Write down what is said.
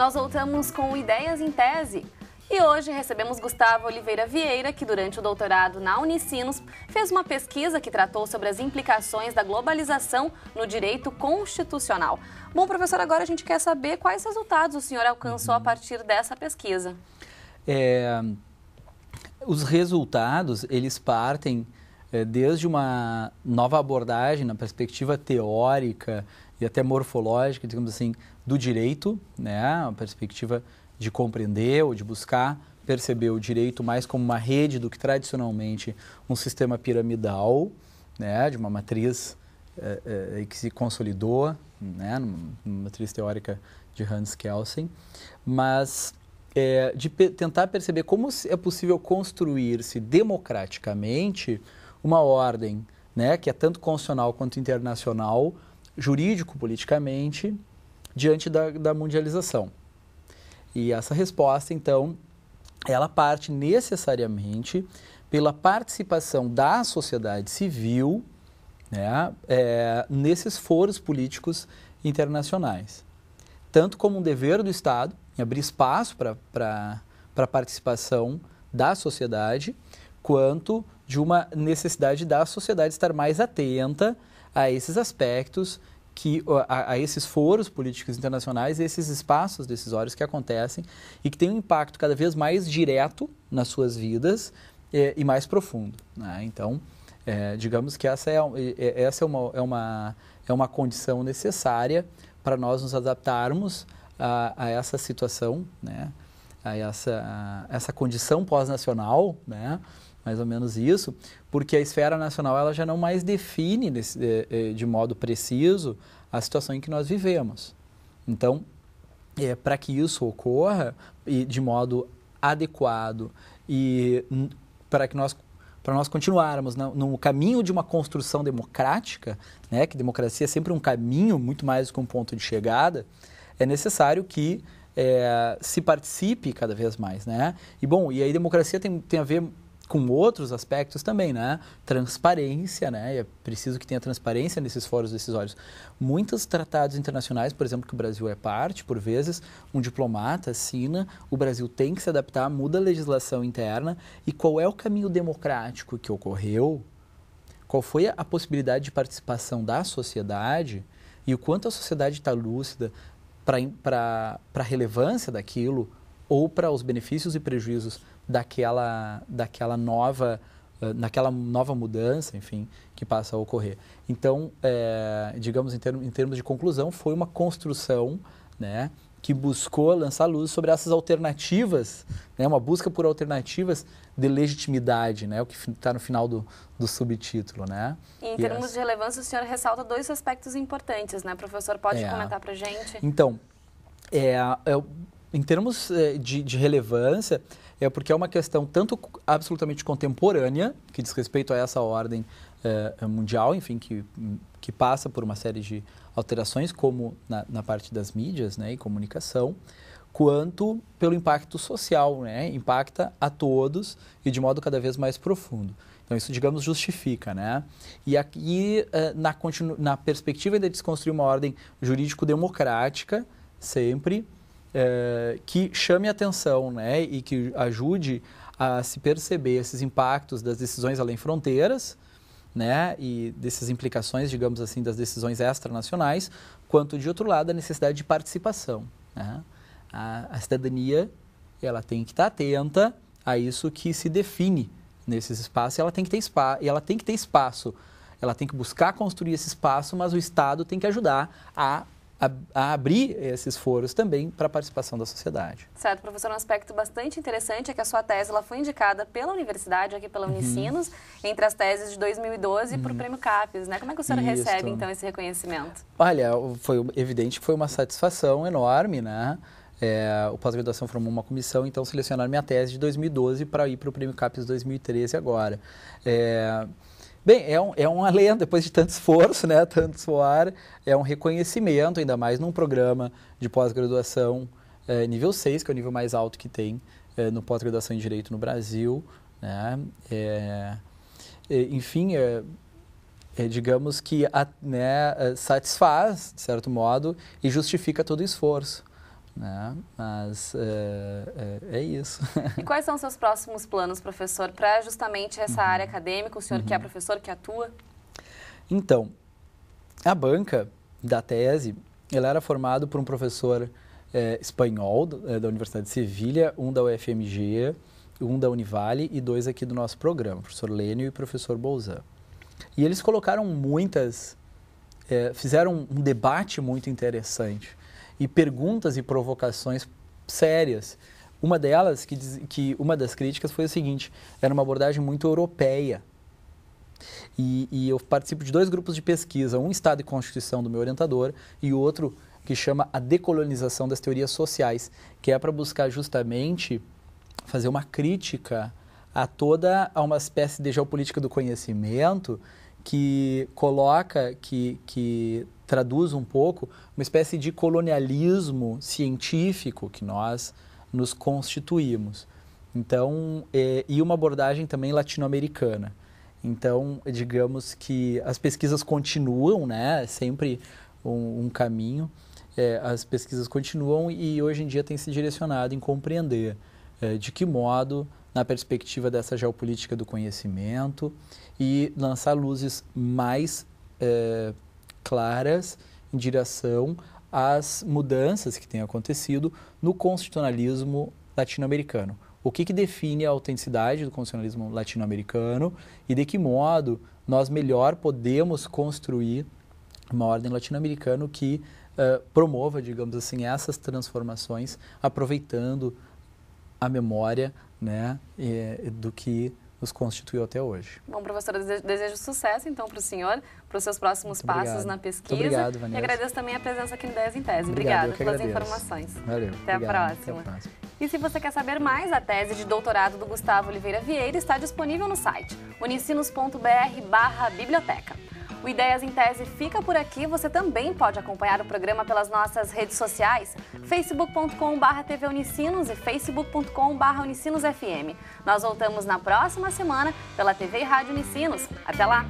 nós voltamos com Ideias em Tese. E hoje recebemos Gustavo Oliveira Vieira, que durante o doutorado na Unicinos fez uma pesquisa que tratou sobre as implicações da globalização no direito constitucional. Bom, professor, agora a gente quer saber quais resultados o senhor alcançou a partir dessa pesquisa. É, os resultados, eles partem é, desde uma nova abordagem na perspectiva teórica e até morfológica, digamos assim, do direito, né? Uma perspectiva de compreender ou de buscar perceber o direito mais como uma rede do que tradicionalmente um sistema piramidal, né? De uma matriz eh, eh, que se consolidou, né? Uma matriz teórica de Hans Kelsen, mas é, de pe tentar perceber como é possível construir-se democraticamente uma ordem né, que é tanto constitucional quanto internacional jurídico, politicamente, diante da, da mundialização. E essa resposta, então, ela parte necessariamente pela participação da sociedade civil né, é, nesses foros políticos internacionais. Tanto como um dever do Estado, em abrir espaço para a participação da sociedade, quanto de uma necessidade da sociedade estar mais atenta a esses aspectos que a, a, esses foros políticos internacionais, esses espaços decisórios que acontecem e que têm um impacto cada vez mais direto nas suas vidas é, e mais profundo. Né? Então, é, digamos que essa, é, essa é, uma, é, uma, é uma condição necessária para nós nos adaptarmos a, a essa situação, né? a essa, a essa condição pós-nacional, né? mais ou menos isso, porque a esfera nacional ela já não mais define desse, eh, de, modo preciso a situação em que nós vivemos. Então, é, para que isso ocorra e de modo adequado e para que nós para nós continuarmos no, no, caminho de uma construção democrática, né, que democracia é sempre um caminho muito mais do que um ponto de chegada, é necessário que é, se participe cada vez mais, né? E bom, e aí democracia tem, tem a ver com outros aspectos também, né? Transparência, né? É preciso que tenha transparência nesses fóruns decisórios. Muitos tratados internacionais, por exemplo, que o Brasil é parte, por vezes, um diplomata assina, o Brasil tem que se adaptar, muda a legislação interna. E qual é o caminho democrático que ocorreu? Qual foi a possibilidade de participação da sociedade? E o quanto a sociedade está lúcida para a relevância daquilo ou para os benefícios e prejuízos daquela, daquela nova eh, naquela nova mudança, enfim, que passa a ocorrer. Então, é, digamos em, termo, em termos de conclusão, foi uma construção, né, que buscou lançar luz sobre essas alternativas, né, uma busca por alternativas de legitimidade, né, o que está no final do, do subtítulo, né? E em termos yes. de relevância, o senhor ressalta dois aspectos importantes, né, professor? Pode é. comentar para gente? Então, é, é, em termos eh, de, de relevância, é porque é uma questão tanto absolutamente contemporânea, que diz respeito a essa ordem eh, mundial, enfim, que, que passa por uma série de alterações, como na, na parte das mídias né, e comunicação, quanto pelo impacto social, né? impacta a todos e de modo cada vez mais profundo. Então isso, digamos, justifica, né? E aqui eh, na, na perspectiva de desconstruir uma ordem jurídico-democrática, sempre é, que chame atenção né, e que ajude a se perceber esses impactos das decisões além fronteiras né, e dessas implicações, digamos assim, das decisões extranacionais, quanto, de outro lado, a necessidade de participação. Né? A, a cidadania ela tem que estar atenta a isso que se define nesses espaços e ela tem que ter, espa e ela tem que ter espaço ela tem que buscar construir esse espaço, mas o Estado tem que ajudar a a, a abrir esses foros também para a participação da sociedade. Certo, professor, um aspecto bastante interessante é que a sua tese ela foi indicada pela universidade, aqui pela uhum. Unicinos, uhum. entre as teses de 2012 uhum. para o Prêmio CAPES, né? Como é que o senhor Isso. recebe, então, esse reconhecimento? Olha, foi evidente que foi uma satisfação enorme, né? É, o pós-graduação formou uma comissão, então selecionaram minha tese de 2012 para ir para o Prêmio CAPES 2013 agora. É, Bem, é, um, é uma lenda depois de tanto esforço, né, tanto suor, é um reconhecimento, ainda mais num programa de pós-graduação é, nível 6, que é o nível mais alto que tem é, no pós-graduação em Direito no Brasil. Né? Eh, é, enfim, é, digamos que a, né, satisfaz, de certo modo, e justifica todo o esforço. Né? Mas é, é, é isso. e quais são os seus próximos planos, professor, para justamente essa uhum. área acadêmica, o senhor uhum. que é uhum. professor, que atua? Então, a banca da tese, ela era formada por um professor é, espanhol é, da Universidade de Sevilha, um da UFMG, um da Univale e dois aqui do nosso programa, professor Lênio e professor Bolzan. E eles colocaram muitas, é, fizeram um debate muito interessante e perguntas e provocações sérias. Uma delas, que, diz, que uma das críticas foi o seguinte, era uma abordagem muito europeia. E, e, eu participo de dois grupos de pesquisa, um Estado e Constituição do meu orientador e outro que chama a decolonização das teorias sociais, que é para buscar justamente fazer uma crítica a toda a uma espécie de geopolítica do conhecimento que coloca que, que traduz um pouco uma espécie de colonialismo científico que nós nos constituímos. Então, é, e uma abordagem também latino-americana. Então, digamos que as pesquisas continuam, né? É sempre um, um caminho. É, as pesquisas continuam e hoje em dia tem se direcionado em compreender é, de que modo, na perspectiva dessa geopolítica do conhecimento, e lançar luzes mais é, claras em direção às mudanças que têm acontecido no constitucionalismo latino-americano. O que, que define a autenticidade do constitucionalismo latino-americano e de que modo nós melhor podemos construir uma ordem latino-americana que uh, promova, digamos assim, essas transformações, aproveitando a memória né, eh, do que nos constituiu até hoje. Bom, professora, desejo sucesso então para o senhor, para os seus próximos Muito passos obrigado. na pesquisa. Muito obrigado, Vanessa. E agradeço também a presença aqui no 10 em Tese. Obrigada pelas agradeço. informações. Valeu. Até obrigado. a próxima. Até a próxima. E se você quer saber mais, a tese de doutorado do Gustavo Oliveira Vieira está disponível no site unicinos.br biblioteca. O Ideias em Tese fica por aqui. Você também pode acompanhar o programa pelas nossas redes sociais, facebook.com.br tvunicinos e facebook.com.br unicinusfm. Nós voltamos na próxima semana pela TV e Rádio Unicinos. Até lá!